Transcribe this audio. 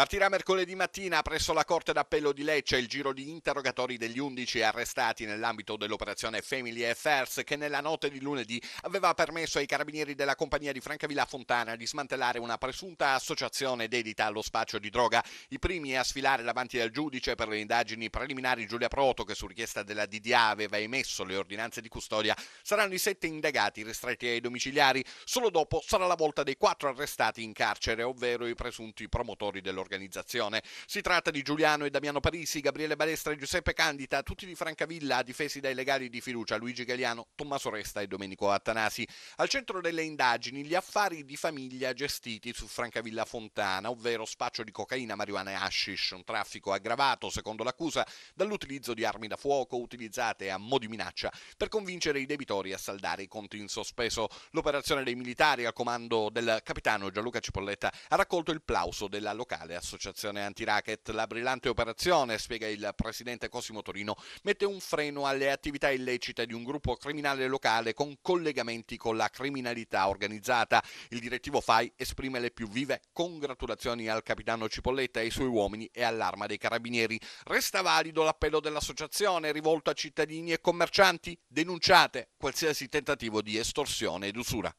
Partirà mercoledì mattina presso la Corte d'Appello di Lecce il giro di interrogatori degli 11 arrestati nell'ambito dell'operazione Family Affairs che nella notte di lunedì aveva permesso ai carabinieri della compagnia di Francavilla Fontana di smantellare una presunta associazione dedita allo spaccio di droga. I primi a sfilare davanti al giudice per le indagini preliminari Giulia Proto che su richiesta della DDA aveva emesso le ordinanze di custodia saranno i sette indagati ristretti ai domiciliari. Solo dopo sarà la volta dei quattro arrestati in carcere, ovvero i presunti promotori dell'organizzazione organizzazione. Si tratta di Giuliano e Damiano Parisi, Gabriele Balestra e Giuseppe Candita, tutti di Francavilla, difesi dai legali di fiducia Luigi Galiano, Tommaso Resta e Domenico Attanasi. Al centro delle indagini gli affari di famiglia gestiti su Francavilla Fontana, ovvero spaccio di cocaina, marijuana e hashish, un traffico aggravato, secondo l'accusa, dall'utilizzo di armi da fuoco utilizzate a mo' di minaccia per convincere i debitori a saldare i conti in sospeso. L'operazione dei militari al comando del capitano Gianluca Cipolletta ha raccolto il plauso della locale Nazionale Associazione Antiracket. La brillante operazione, spiega il presidente Cosimo Torino, mette un freno alle attività illecite di un gruppo criminale locale con collegamenti con la criminalità organizzata. Il direttivo FAI esprime le più vive congratulazioni al capitano Cipolletta e ai suoi uomini e all'arma dei carabinieri. Resta valido l'appello dell'associazione rivolto a cittadini e commercianti. Denunciate qualsiasi tentativo di estorsione ed usura.